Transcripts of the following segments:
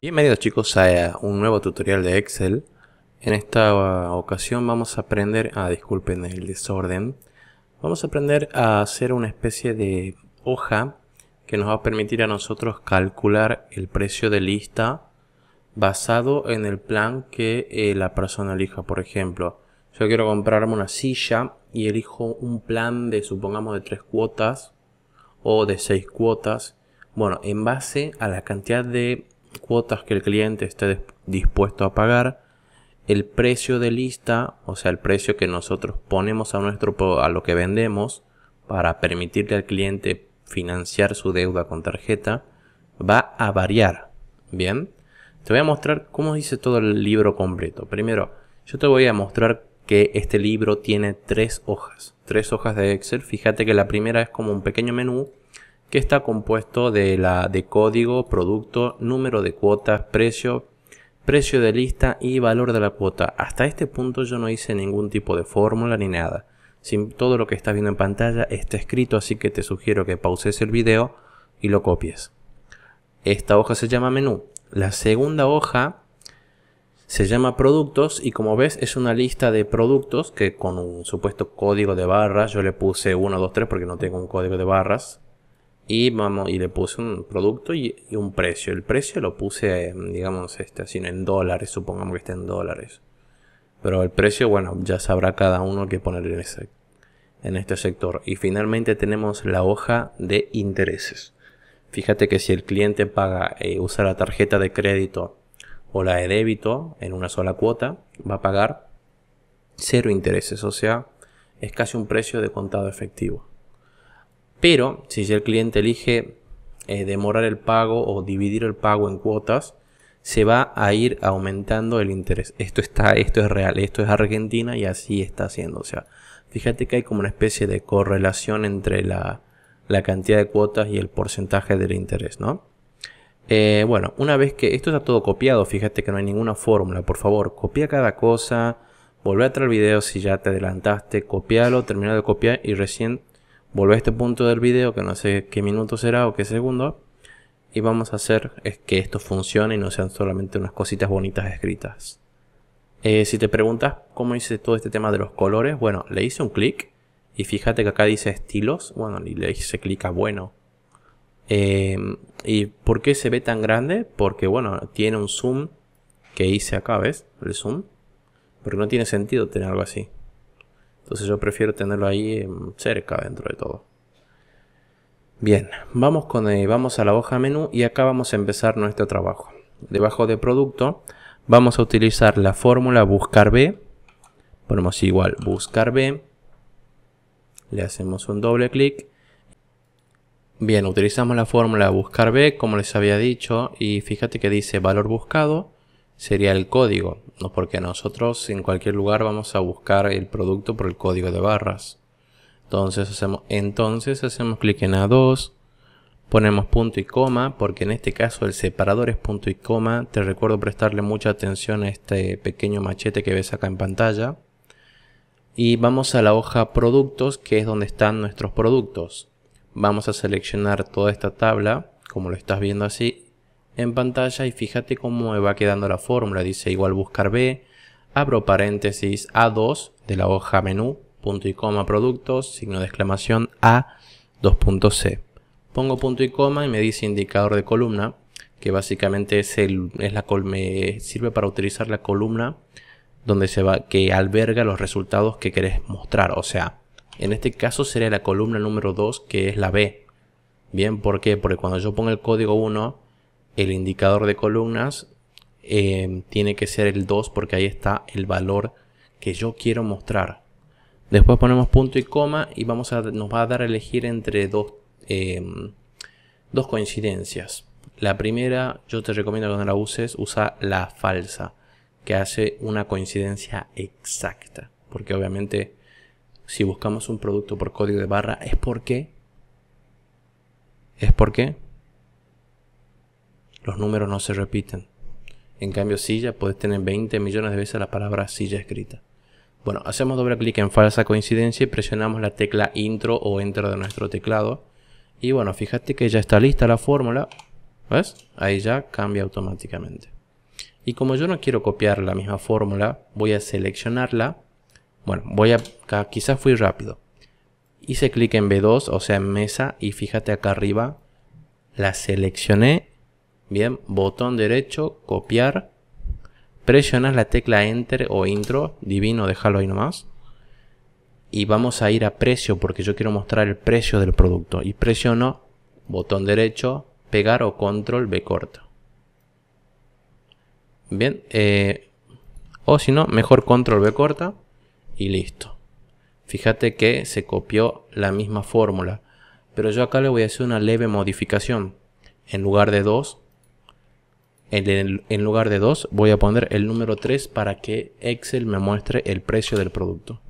Bienvenidos chicos a un nuevo tutorial de Excel. En esta uh, ocasión vamos a aprender, a ah, disculpen el desorden, vamos a aprender a hacer una especie de hoja que nos va a permitir a nosotros calcular el precio de lista basado en el plan que eh, la persona elija. Por ejemplo, yo quiero comprarme una silla y elijo un plan de supongamos de tres cuotas o de seis cuotas bueno, en base a la cantidad de cuotas que el cliente esté dispuesto a pagar, el precio de lista, o sea, el precio que nosotros ponemos a nuestro a lo que vendemos para permitirle al cliente financiar su deuda con tarjeta, va a variar. Bien, te voy a mostrar cómo dice todo el libro completo. Primero, yo te voy a mostrar que este libro tiene tres hojas, tres hojas de Excel. Fíjate que la primera es como un pequeño menú que está compuesto de, la, de código, producto, número de cuotas, precio, precio de lista y valor de la cuota. Hasta este punto yo no hice ningún tipo de fórmula ni nada. Sin, todo lo que estás viendo en pantalla está escrito, así que te sugiero que pauses el video y lo copies. Esta hoja se llama menú. La segunda hoja se llama productos y como ves es una lista de productos que con un supuesto código de barras, yo le puse 1, 2, 3 porque no tengo un código de barras, y vamos y le puse un producto y, un precio el precio lo puse em, digamos este sino en dólares supongamos que esté en dólares pero el precio bueno ya sabrá cada uno qué poner en ese en este sector y finalmente tenemos la hoja de intereses fíjate que si el cliente paga eh, usa la tarjeta de crédito o la de débito en una sola cuota va a pagar cero intereses o sea es casi un precio de contado efectivo pero si el cliente elige eh, demorar el pago o dividir el pago en cuotas, se va a ir aumentando el interés. Esto está, esto es real, esto es Argentina y así está haciendo. O sea, fíjate que hay como una especie de correlación entre la, la cantidad de cuotas y el porcentaje del interés, ¿no? Eh, bueno, una vez que esto está todo copiado, fíjate que no hay ninguna fórmula, por favor, copia cada cosa, a atrás el video si ya te adelantaste, copialo, termina de copiar y recién vuelve a este punto del video que no sé qué minuto será o qué segundo y vamos a hacer es que esto funcione y no sean solamente unas cositas bonitas escritas. Eh, si te preguntas cómo hice todo este tema de los colores, bueno, le hice un clic y fíjate que acá dice estilos, bueno, y le hice clic a bueno. Em, ¿Y por qué se ve tan grande? Porque bueno, tiene un zoom que hice acá, ¿ves? El zoom. Porque no tiene sentido tener algo así. Entonces yo prefiero tenerlo ahí em, cerca dentro de todo. Bien, vamos, con, eh, vamos a la hoja menú y acá vamos a empezar nuestro trabajo. Debajo de producto vamos a utilizar la fórmula buscar B. Ponemos igual buscar B. Le hacemos un doble clic. Bien, utilizamos la fórmula buscar B como les había dicho y fíjate que dice valor buscado sería el código, porque nosotros en cualquier lugar vamos a buscar el producto por el código de barras. Entonces hacemos, entonces hacemos clic en A2, ponemos punto y coma, porque en este caso el separador es punto y coma. Te recuerdo prestarle mucha atención a este pequeño machete que ves acá en pantalla. Y vamos a la hoja productos, que es donde están nuestros productos. Vamos a seleccionar toda esta tabla, como lo estás viendo así, en pantalla y fíjate cómo me va quedando la fórmula. Dice igual buscar B, abro paréntesis A2 de la hoja menú, punto y coma productos, signo de exclamación A2.C. Pongo punto y coma y me dice indicador de columna, que básicamente es el, es la, me sirve para utilizar la columna donde se va, que alberga los resultados que querés mostrar. O sea, en este caso sería la columna número 2 que es la B. Bien, ¿por qué? Porque cuando yo pongo el código 1 el indicador de columnas em, tiene que ser el 2 porque ahí está el valor que yo quiero mostrar. Después ponemos punto y coma y vamos a, nos va a dar a elegir entre dos, em, dos coincidencias. La primera, yo te recomiendo que cuando la uses, usa la falsa, que hace una coincidencia exacta. Porque obviamente si buscamos un producto por código de barra es porque... ¿Es porque? los números no se repiten. En cambio, silla puedes tener 20 millones de veces la palabra silla escrita. Bueno, hacemos doble clic en falsa coincidencia y presionamos la tecla intro o enter de nuestro teclado. Y bueno, fíjate que ya está lista la fórmula. ¿Ves? Ahí ya cambia automáticamente. Y como yo no quiero copiar la misma fórmula, voy a seleccionarla. Bueno, voy a... quizás fui rápido. Hice clic en B2, o sea en mesa, y fíjate acá arriba, la seleccioné Bien, botón derecho, copiar. presionar la tecla Enter o Intro, divino, déjalo ahí nomás. Y vamos a ir a precio porque yo quiero mostrar el precio del producto. Y presiono botón derecho, pegar o control B corta Bien, eh, o si no, mejor control B corta y listo. Fíjate que se copió la misma fórmula, pero yo acá le voy a hacer una leve modificación. En lugar de 2, en, lugar de 2 voy a poner el número 3 para que Excel me muestre el precio del producto.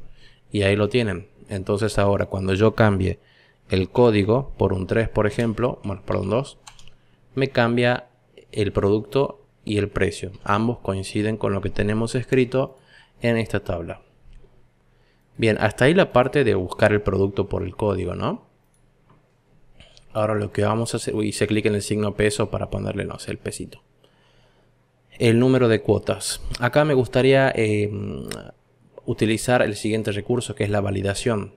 Y ahí lo tienen. Entonces ahora cuando yo cambie el código por un 3 por ejemplo, bueno, por un 2, me cambia el producto y el precio. Ambos coinciden con lo que tenemos escrito en esta tabla. Bien, hasta ahí la parte de buscar el producto por el código, ¿no? Ahora lo que vamos a hacer, Uy, hice clic en el signo peso para ponerle, el pesito el número de cuotas. Acá me gustaría em, utilizar el siguiente recurso que es la validación.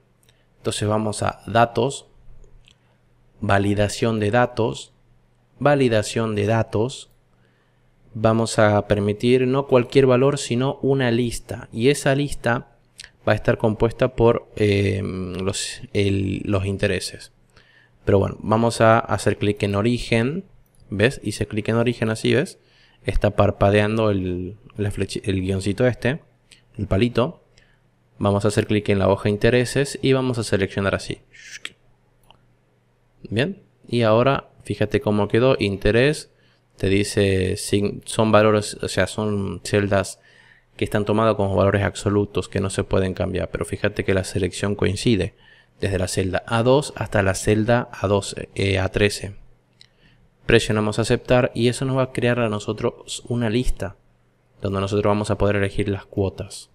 Entonces vamos a datos, validación de datos, validación de datos. Vamos a permitir no cualquier valor sino una lista y esa lista va a estar compuesta por em, los, los intereses. Pero bueno, vamos a hacer clic en origen, ¿ves? Hice clic en origen así, ¿ves? está parpadeando el, el guioncito este, el palito. Vamos a hacer clic en la hoja intereses y vamos a seleccionar así. Bien, y ahora fíjate cómo quedó interés. Te dice son valores, o sea, son celdas que están tomadas como valores absolutos que no se pueden cambiar. Pero fíjate que la selección coincide desde la celda A2 hasta la celda A12, eh, A13 presionamos aceptar y eso nos va a crear a nosotros una lista donde nosotros vamos a poder elegir las cuotas.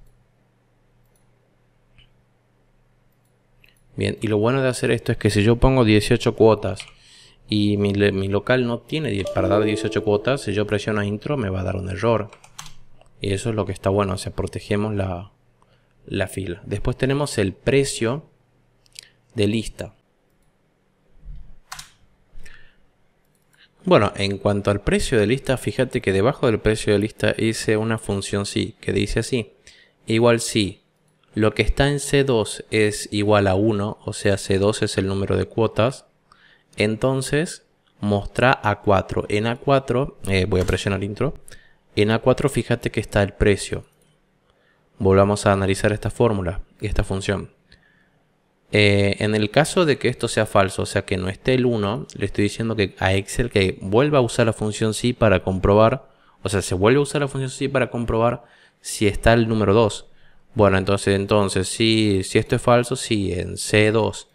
Bien, y lo bueno de hacer esto es que si yo pongo 18 cuotas y mi, local no tiene para dar 18 cuotas, si yo presiono intro me va a dar un error. Y eso es lo que está bueno, o sea, protegemos la, la fila. Después tenemos el precio de lista. Bueno, en cuanto al precio de lista, fíjate que debajo del precio de lista hice una función sí, que dice así. Igual sí, lo que está en C2 es igual a 1, o sea, C2 es el número de cuotas. Entonces, mostra A4. En A4, eh, voy a presionar intro. En A4 fíjate que está el precio. Volvamos a analizar esta fórmula y esta función. Eh, en el caso de que esto sea falso, o sea que no esté el 1, le estoy diciendo que a Excel que vuelva a usar la función sí para comprobar, o sea, se vuelve a usar la función sí para comprobar si está el número 2. Bueno, entonces, entonces si, si esto es falso, si en C2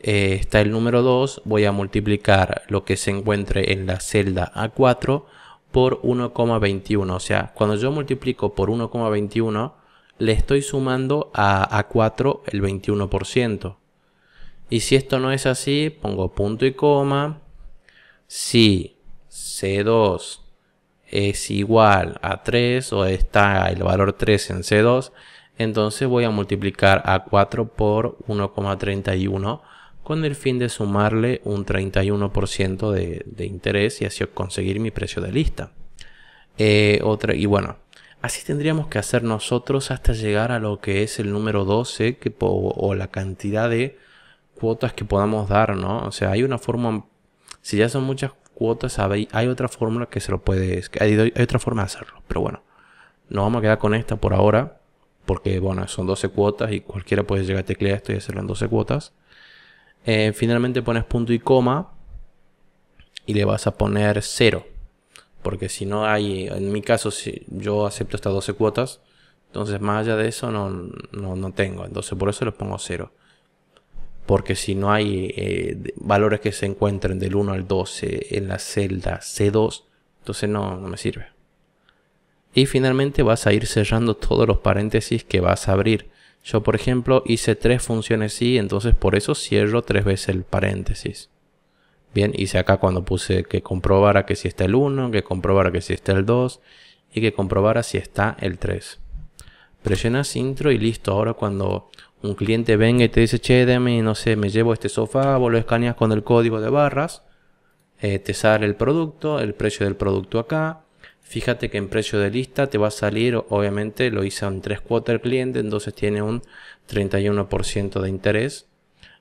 eh, está el número 2, voy a multiplicar lo que se encuentre en la celda A4 por 1,21. O sea, cuando yo multiplico por 1,21, le estoy sumando a, a 4 el 21%. Y si esto no es así, pongo punto y coma. Si C2 es igual a 3 o está el valor 3 en C2, entonces voy a multiplicar a 4 por 1,31 con el fin de sumarle un 31% de, de, interés y así conseguir mi precio de lista. Eh, otra, y bueno, Así tendríamos que hacer nosotros hasta llegar a lo que es el número 12 que, o, la cantidad de cuotas que podamos dar, ¿no? O sea, hay una forma, si ya son muchas cuotas, hay, otra fórmula que se lo puede, hay, otra forma de hacerlo, pero bueno, nos vamos a quedar con esta por ahora, porque bueno, son 12 cuotas y cualquiera puede llegar a teclear esto y hacerlo en 12 cuotas. Eh, finalmente pones punto y coma y le vas a poner 0 porque si no hay, en mi caso, si yo acepto estas 12 cuotas, entonces más allá de eso no, no, tengo, entonces por eso los pongo cero. Porque si no hay eh, valores que se encuentren del 1 al 12 en la celda C2, entonces no, me sirve. Y finalmente vas a ir cerrando todos los paréntesis que vas a abrir. Yo por ejemplo hice tres funciones y entonces por eso cierro tres veces el paréntesis. Bien, hice acá cuando puse que comprobara que si está el 1, que comprobara que si está el 2 y que comprobara si está el 3. Presionas intro y listo. Ahora cuando un cliente venga y te dice, che, dame, no sé, me llevo este sofá, vos lo escaneas con el código de barras, eh, te sale el producto, el precio del producto acá. Fíjate que en precio de lista te va a salir, obviamente lo hizo en 3 cuotas el cliente, entonces tiene un 31% de interés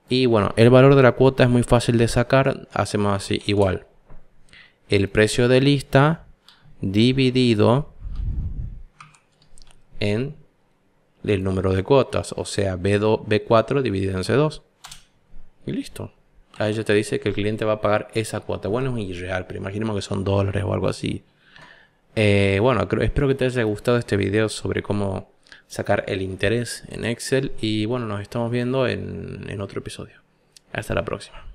y bueno, el valor de la cuota es muy fácil de sacar. Hacemos así, igual. El precio de lista dividido en el número de cuotas. O sea, b B4 dividido en C2. Y listo. Ahí ya te dice que el cliente va a pagar esa cuota. Bueno, es irreal, pero imaginemos que son dólares o algo así. Eh, bueno, espero que te haya gustado este video sobre cómo sacar el interés en Excel y bueno, nos estamos viendo en, en otro episodio. Hasta la próxima.